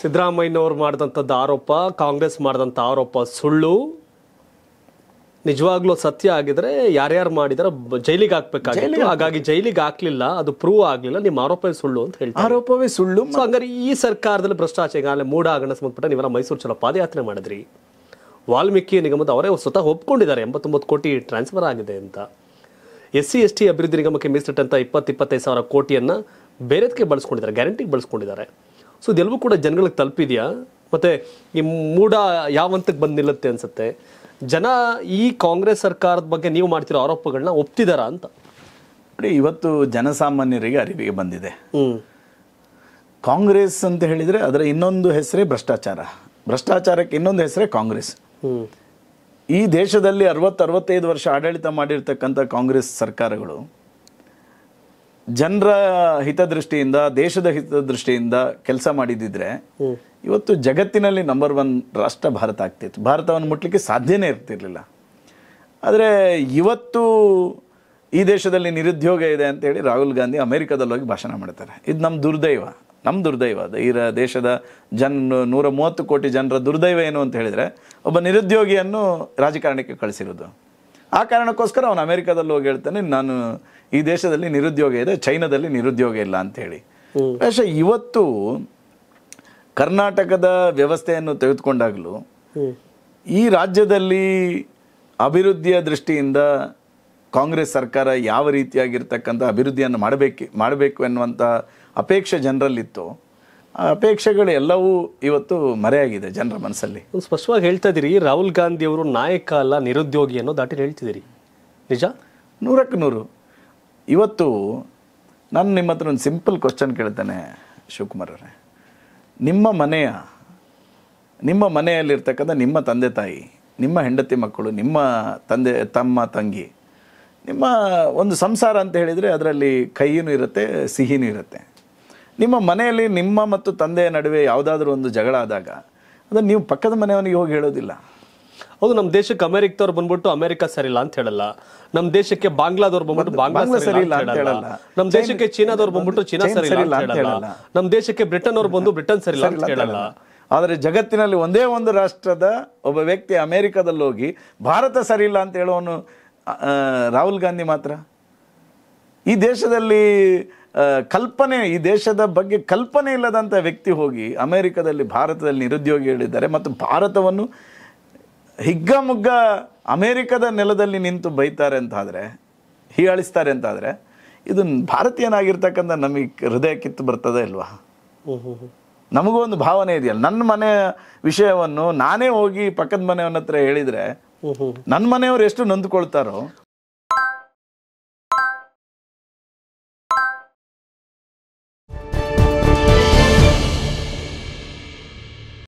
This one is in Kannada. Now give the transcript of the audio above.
ಸಿದ್ದರಾಮಯ್ಯನವರು ಮಾಡಿದಂಥದ್ದು ಆರೋಪ ಕಾಂಗ್ರೆಸ್ ಮಾಡಿದಂಥ ಆರೋಪ ಸುಳ್ಳು ನಿಜವಾಗ್ಲೂ ಸತ್ಯ ಆಗಿದ್ರೆ ಯಾರ್ಯಾರು ಮಾಡಿದ್ರೆ ಜೈಲಿಗೆ ಹಾಕ್ಬೇಕಾಗಿತ್ತು ಹಾಗಾಗಿ ಜೈಲಿಗೆ ಹಾಕ್ಲಿಲ್ಲ ಅದು ಪ್ರೂವ್ ಆಗ್ಲಿಲ್ಲ ನಿಮ್ಮ ಆರೋಪವೇ ಸುಳ್ಳು ಅಂತ ಹೇಳಿ ಆರೋಪವೇ ಸುಳ್ಳು ಹಂಗಾರೆ ಈ ಸರ್ಕಾರದಲ್ಲಿ ಭ್ರಷ್ಟಾಚಾರ ಆಗಲೇ ಮೂಡ ಆಗಣ ಸಂಬಂಧಪಟ್ಟ ನೀವೆಲ್ಲ ಮೈಸೂರು ಚಲೋ ಪಾದಯಾತ್ರೆ ಮಾಡಿದ್ರಿ ವಾಲ್ಮೀಕಿ ನಿಗಮದ ಅವರೇ ಸ್ವತಃ ಒಪ್ಕೊಂಡಿದ್ದಾರೆ ಎಂಬತ್ತೊಂಬತ್ತು ಕೋಟಿ ಟ್ರಾನ್ಸ್ಫರ್ ಆಗಿದೆ ಅಂತ ಎಸ್ ಸಿ ಎಸ್ ಟಿ ಅಭಿವೃದ್ಧಿ ನಿಗಮಕ್ಕೆ ಮೀಸಲಿಟ್ಟಂತ ಇಪ್ಪತ್ತಿಪ್ಪತ್ತೈದು ಇಪ್ಪತ್ತೈದು ಸಾವಿರ ಕೋಟಿಯನ್ನ ಬೇರೆದಕ್ಕೆ ಬಳಸ್ಕೊಂಡಿದ್ದಾರೆ ಗ್ಯಾರಂಟಿಗೆ ಬಳಸ್ಕೊಂಡಿದ್ದಾರೆ ಸೊ ಇದೆಲ್ಲವೂ ಕೂಡ ಜನಗಳಿಗೆ ತಲುಪಿದೆಯಾ ಮತ್ತೆ ಈ ಮೂಡ ಯಾವ ಹಂತಕ್ಕೆ ಬಂದು ನಿಲ್ಲುತ್ತೆ ಜನ ಈ ಕಾಂಗ್ರೆಸ್ ಸರ್ಕಾರದ ಬಗ್ಗೆ ನೀವು ಮಾಡ್ತಿರೋ ಆರೋಪಗಳನ್ನ ಒಪ್ತಿದಾರಾ ಅಂತ ಇವತ್ತು ಜನಸಾಮಾನ್ಯರಿಗೆ ಅರಿವಿಗೆ ಬಂದಿದೆ ಕಾಂಗ್ರೆಸ್ ಅಂತ ಹೇಳಿದರೆ ಅದರ ಇನ್ನೊಂದು ಹೆಸರೇ ಭ್ರಷ್ಟಾಚಾರ ಭ್ರಷ್ಟಾಚಾರಕ್ಕೆ ಇನ್ನೊಂದು ಹೆಸರೇ ಕಾಂಗ್ರೆಸ್ ಈ ದೇಶದಲ್ಲಿ ಅರವತ್ತರವತ್ತೈದು ವರ್ಷ ಆಡಳಿತ ಮಾಡಿರ್ತಕ್ಕಂಥ ಕಾಂಗ್ರೆಸ್ ಸರ್ಕಾರಗಳು ಜನರ ಹಿತದೃಷ್ಟಿಯಿಂದ ದೇಶದ ಹಿತದೃಷ್ಟಿಯಿಂದ ಕೆಲಸ ಮಾಡಿದಿದ್ರೆ ಇವತ್ತು ಜಗತ್ತಿನಲ್ಲಿ ನಂಬರ್ ಒನ್ ರಾಷ್ಟ್ರ ಭಾರತ ಆಗ್ತಿತ್ತು ಭಾರತವನ್ನು ಮುಟ್ಲಿಕ್ಕೆ ಸಾಧ್ಯನೇ ಇರ್ತಿರ್ಲಿಲ್ಲ ಆದರೆ ಇವತ್ತು ಈ ದೇಶದಲ್ಲಿ ನಿರುದ್ಯೋಗ ಇದೆ ಅಂತೇಳಿ ರಾಹುಲ್ ಗಾಂಧಿ ಅಮೇರಿಕಾದಲ್ಲಿ ಹೋಗಿ ಭಾಷಣ ಮಾಡ್ತಾರೆ ಇದು ನಮ್ಮ ದುರ್ದೈವ ನಮ್ಮ ದುರ್ದೈವ ಅದು ದೇಶದ ಜನ್ ನೂರ ಮೂವತ್ತು ಕೋಟಿ ಜನರ ದುರ್ದೈವ ಏನು ಅಂತ ಹೇಳಿದರೆ ಒಬ್ಬ ನಿರುದ್ಯೋಗಿಯನ್ನು ರಾಜಕಾರಣಕ್ಕೆ ಕಳಿಸಿರೋದು ಆ ಕಾರಣಕ್ಕೋಸ್ಕರ ಅವನು ಅಮೆರಿಕಾದಲ್ಲಿ ಹೋಗಿ ಹೇಳ್ತಾನೆ ನಾನು ಈ ದೇಶದಲ್ಲಿ ನಿರುದ್ಯೋಗ ಇದೆ ಚೈನಾದಲ್ಲಿ ನಿರುದ್ಯೋಗ ಇಲ್ಲ ಹೇಳಿ ಬಹುಶಃ ಇವತ್ತು ಕರ್ನಾಟಕದ ವ್ಯವಸ್ಥೆಯನ್ನು ತೆಗೆದುಕೊಂಡಾಗಲೂ ಈ ರಾಜ್ಯದಲ್ಲಿ ಅಭಿವೃದ್ಧಿಯ ದೃಷ್ಟಿಯಿಂದ ಕಾಂಗ್ರೆಸ್ ಸರ್ಕಾರ ಯಾವ ರೀತಿಯಾಗಿರ್ತಕ್ಕಂಥ ಅಭಿವೃದ್ಧಿಯನ್ನು ಮಾಡಬೇಕು ಮಾಡಬೇಕು ಎನ್ನುವಂಥ ಅಪೇಕ್ಷೆ ಜನರಲ್ಲಿತ್ತು ಅಪೇಕ್ಷೆಗಳು ಎಲ್ಲವೂ ಇವತ್ತು ಮರೆಯಾಗಿದೆ ಜನರ ಮನಸ್ಸಲ್ಲಿ ಸ್ಪಷ್ಟವಾಗಿ ಹೇಳ್ತಾ ಇದ್ದೀರಿ ರಾಹುಲ್ ಗಾಂಧಿ ಅವರು ನಾಯಕ ಅಲ್ಲ ನಿರುದ್ಯೋಗಿ ಅನ್ನೋ ದಾಟಿ ಹೇಳ್ತಿದ್ದೀರಿ ನಿಜ ನೂರಕ್ಕೆ ನೂರು ಇವತ್ತು ನಾನು ನಿಮ್ಮ ಹತ್ರ ಒಂದು ಸಿಂಪಲ್ ಕ್ವಶನ್ ಕೇಳ್ತೇನೆ ಶಿವಕುಮಾರ್ ನಿಮ್ಮ ಮನೆಯ ನಿಮ್ಮ ಮನೆಯಲ್ಲಿರ್ತಕ್ಕಂಥ ನಿಮ್ಮ ತಂದೆ ತಾಯಿ ನಿಮ್ಮ ಹೆಂಡತಿ ಮಕ್ಕಳು ನಿಮ್ಮ ತಂದೆ ತಮ್ಮ ತಂಗಿ ನಿಮ್ಮ ಒಂದು ಸಂಸಾರ ಅಂತ ಹೇಳಿದರೆ ಅದರಲ್ಲಿ ಕೈಯೂ ಇರುತ್ತೆ ಸಿಹಿನೂ ಇರುತ್ತೆ ನಿಮ್ಮ ಮನೆಯಲ್ಲಿ ನಿಮ್ಮ ಮತ್ತು ತಂದೆಯ ನಡುವೆ ಯಾವುದಾದ್ರೂ ಒಂದು ಜಗಳ ಆದಾಗ ಅದನ್ನು ನೀವು ಪಕ್ಕದ ಮನೆಯವನಿಗೆ ಹೋಗಿ ಹೇಳೋದಿಲ್ಲ ಹೌದು ನಮ್ಮ ದೇಶಕ್ಕೆ ಅಮೆರಿಕದವ್ರು ಬಂದ್ಬಿಟ್ಟು ಅಮೆರಿಕ ಇಲ್ಲ ಅಂತ ಹೇಳಲ್ಲ ನಮ್ಮ ದೇಶಕ್ಕೆ ಬಾಂಗ್ಲಾದವ್ರು ಬಂದ್ಬಿಟ್ಟು ಬಾಂಗ್ಲಾ ಇಲ್ಲ ಅಂತ ಹೇಳಲ್ಲ ನಮ್ಮ ದೇಶಕ್ಕೆ ಚೀನಾದವ್ರು ಬಂದ್ಬಿಟ್ಟು ಚೀನಾ ಸರಿ ಸರಿಲ್ಲ ಅಂತ ಹೇಳಲ್ಲ ನಮ್ಮ ದೇಶಕ್ಕೆ ಬ್ರಿಟನ್ ಅವ್ರು ಬಂದು ಬ್ರಿಟನ್ ಇಲ್ಲ ಅಂತ ಹೇಳಲ್ಲ ಆದರೆ ಜಗತ್ತಿನಲ್ಲಿ ಒಂದೇ ಒಂದು ರಾಷ್ಟ್ರದ ಒಬ್ಬ ವ್ಯಕ್ತಿ ಅಮೆರಿಕದಲ್ಲಿ ಹೋಗಿ ಭಾರತ ಸರಿ ಇಲ್ಲ ಅಂತ ಹೇಳೋನು ರಾಹುಲ್ ಗಾಂಧಿ ಮಾತ್ರ ಈ ದೇಶದಲ್ಲಿ ಕಲ್ಪನೆ ಈ ದೇಶದ ಬಗ್ಗೆ ಕಲ್ಪನೆ ಇಲ್ಲದಂಥ ವ್ಯಕ್ತಿ ಹೋಗಿ ಅಮೇರಿಕದಲ್ಲಿ ಭಾರತದಲ್ಲಿ ನಿರುದ್ಯೋಗಿ ಹೇಳಿದ್ದಾರೆ ಮತ್ತು ಭಾರತವನ್ನು ಹಿಗ್ಗಮುಗ್ಗ ಅಮೇರಿಕದ ನೆಲದಲ್ಲಿ ನಿಂತು ಬೈತಾರೆ ಅಂತಾದರೆ ಹೀಯಾಳಿಸ್ತಾರೆ ಅಂತಾದರೆ ಇದು ಭಾರತೀಯನಾಗಿರ್ತಕ್ಕಂಥ ನಮಗೆ ಹೃದಯ ಕಿತ್ತು ಬರ್ತದೆ ಇಲ್ವಾ ನಮಗೂ ಒಂದು ಭಾವನೆ ಇದೆಯಲ್ಲ ನನ್ನ ಮನೆ ವಿಷಯವನ್ನು ನಾನೇ ಹೋಗಿ ಪಕ್ಕದ ಮನೆಯವನ ಹತ್ರ ಹೇಳಿದರೆ ನನ್ನ ಮನೆಯವರು ಎಷ್ಟು ನೊಂದ್ಕೊಳ್ತಾರೋ